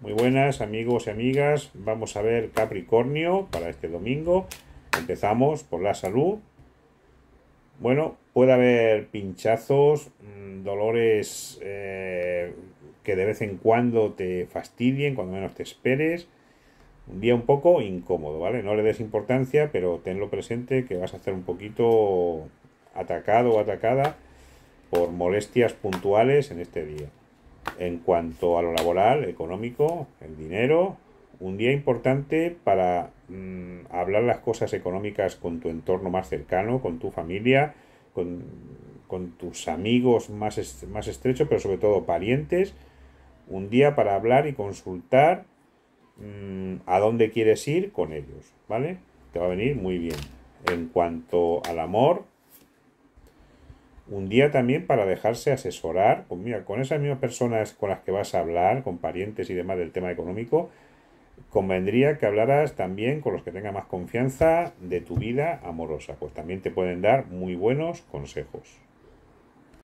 Muy buenas amigos y amigas, vamos a ver Capricornio para este domingo. Empezamos por la salud. Bueno, puede haber pinchazos, mm, dolores eh, que de vez en cuando te fastidien, cuando menos te esperes. Un día un poco incómodo, ¿vale? No le des importancia, pero tenlo presente que vas a estar un poquito atacado o atacada por molestias puntuales en este día en cuanto a lo laboral, económico, el dinero. Un día importante para mm, hablar las cosas económicas con tu entorno más cercano, con tu familia, con, tus amigos más, más estrechos, pero sobre todo parientes. Un día para hablar y consultar mm, a dónde quieres ir con ellos, ¿vale? Te va a venir muy bien. En cuanto al amor, un día también para dejarse asesorar, mira, con esas mismas personas con las que vas a hablar, con parientes y demás del tema económico, convendría que hablaras también con los que tengan más confianza de tu vida amorosa, pues también te pueden dar muy buenos consejos.